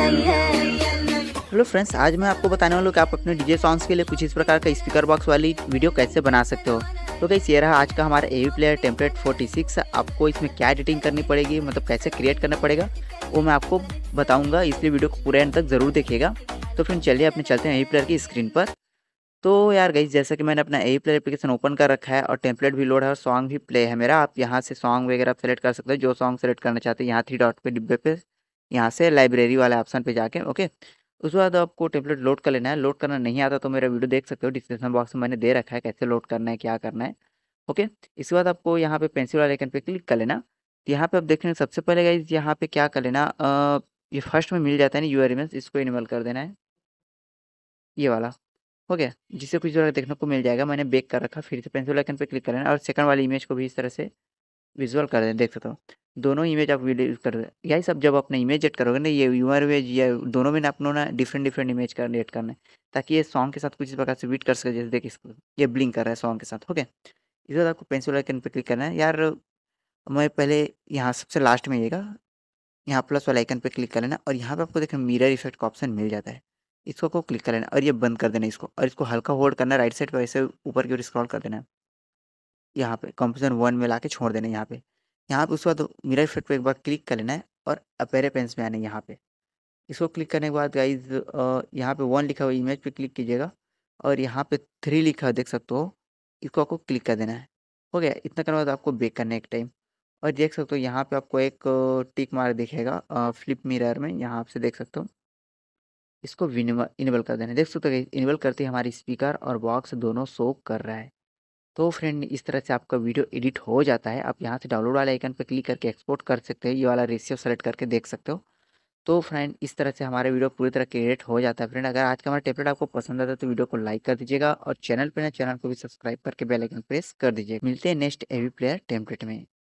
hello friends आज मैं आपको बताने वाला हूँ कि आप अपने डीजे सॉन्ग्स के लिए कुछ इस प्रकार का स्पीकर बॉक्स वाली वीडियो कैसे बना सकते हो तो कैसे ये रहा आज का हमारा ए प्लेयर टेम्पलेट 46 आपको इसमें क्या एडिटिंग करनी पड़ेगी मतलब कैसे क्रिएट करना पड़ेगा वो मैं आपको बताऊंगा इसलिए वीडियो को पूरे एंड तक ज़रूर देखिएगा तो फिर चलिए अपने चलते हैं एवी प्लेयर की स्क्रीन पर तो यार गई जैसा कि मैंने अपना एवी प्लेयर एप्लीकेशन ओपन कर रखा है और टेम्पलेट भी लोड है और सॉन्ग भी प्ले है मेरा आप यहाँ से सॉन्ग वगैरह आप सेलेक्ट कर सकते हो जो सॉन्ग सेलेक्ट करना चाहते हैं यहाँ थ्री डॉट पे डिब्बे पे यहाँ से लाइब्रेरी वाले ऑप्शन पे जाके ओके उसके बाद आपको टेम्पलेट लोड कर लेना है लोड करना नहीं आता तो मेरा वीडियो देख सकते हो डिस्क्रिप्शन बॉक्स में मैंने दे रखा है कैसे लोड करना है क्या करना है ओके इसके बाद आपको यहाँ पे पेंसिल वाले आइकन पे क्लिक कर लेना तो यहाँ पे आप देख सबसे पहले गाइज यहाँ पे क्या कर लेना ये फर्स्ट में मिल जाता है ना यू इमेज इसको एनिमल कर देना है ये वाला ओके जिससे कुछ जगह देखने को मिल जाएगा मैंने बेक कर रखा फिर से पेंसिल आइकन पे क्लिक कर लेना और सेकंड वाली इमेज को भी इस तरह से विजुअल कर देना देख सकते हो दोनों इमेज आप वीडियो कर यही सब जब अपने इमेज एड करोगे ना ये यूमर इमेज या दोनों में अपनों ना डिफरेंट डिफरेंट इमेज कर एड करना है ताकि ये सॉन्ग के साथ कुछ इस प्रकार से वीट कर सके जैसे देखिए इसको ये ब्लिंक कर रहा है सॉन्ग के साथ ओके इसके बाद आपको पेंसिल आइकन पर क्लिक करना है यार मैं पहले यहाँ सबसे लास्ट में आइएगा यहाँ प्लस वाला आइकन पर क्लिक कर लेना और यहाँ पर आपको देखें मिरर इफेक्ट का ऑप्शन मिल जाता है इसको को क्लिक कर लेना और ये बंद कर देना इसको और इसको हल्का होल्ड करना राइट साइड पर ऐसे ऊपर की ओर स्क्रॉल कर देना यहाँ पे कंपोजन वन में ला छोड़ देना यहाँ पे यहाँ पे उसके बाद मिरर इफेक्ट पे एक बार क्लिक कर लेना है और अपेरेपेंस में आना है यहाँ पे इसको क्लिक करने के बाद गाइज यहाँ पे वन लिखा हुआ इमेज पे क्लिक कीजिएगा और यहाँ पे थ्री लिखा देख सकते हो इसको आपको क्लिक कर देना है हो गया इतना करने बाद आपको बेक करना है एक टाइम और देख सकते हो यहाँ पे आपको एक टिक मार दिखेगा फ्लिप मिरर में यहाँ आपसे देख सकते हो इसको इनेबल कर देना है देख सकते हो इनेबल करते ही हमारी स्पीकर और बॉक्स दोनों शो कर रहा है तो फ्रेंड इस तरह से आपका वीडियो एडिट हो जाता है आप यहाँ से डाउनलोड वाले आइकन पर क्लिक करके एक्सपोर्ट कर सकते हो ये वाला रेशियो सेलेक्ट करके देख सकते हो तो फ्रेंड इस तरह से हमारे वीडियो पूरी तरह के एडिट हो जाता है फ्रेंड अगर आज का हमारा टेपलेट आपको पसंद आता है तो वीडियो को लाइक कर दीजिएगा और चैनल पर ना चैनल को भी सब्सक्राइब करके बेलाइकन प्रेस कर दीजिएगा मिलते हैं नेक्स्ट एवी प्लेयर टेम्पलेट में